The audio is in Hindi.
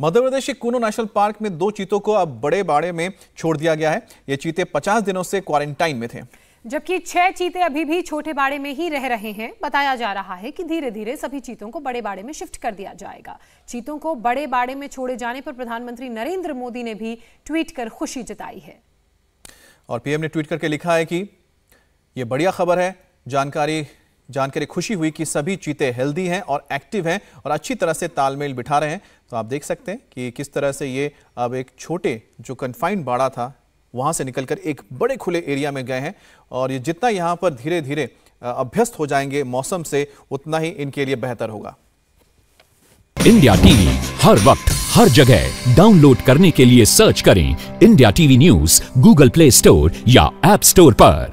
मध्य प्रदेश के कूनो नेशनल पार्क में दो चीतों को अब बड़े बाड़े में छोड़ दिया गया है ये चीते 50 दिनों से क्वारंटाइन में थे जबकि छह चीते अभी भी छोटे बाड़े में ही रह रहे हैं बताया जा रहा है कि धीरे धीरे सभी चीतों को बड़े बाड़े में शिफ्ट कर दिया जाएगा चीतों को बड़े बाड़े में छोड़े जाने पर प्रधानमंत्री नरेंद्र मोदी ने भी ट्वीट कर खुशी जताई है और पीएम ने ट्वीट करके लिखा है कि यह बढ़िया खबर है जानकारी जानकर खुशी हुई कि सभी चीते हेल्दी हैं और एक्टिव हैं और अच्छी तरह से तालमेल बिठा रहे हैं तो आप देख सकते हैं कि किस तरह से ये अब एक छोटे जो कन्फाइंड बाड़ा था वहाँ से निकलकर एक बड़े खुले एरिया में गए हैं और ये जितना यहाँ पर धीरे धीरे अभ्यस्त हो जाएंगे मौसम से उतना ही इनके लिए बेहतर होगा इंडिया टीवी हर वक्त हर जगह डाउनलोड करने के लिए सर्च करें India TV news Google Play Store या एप स्टोर पर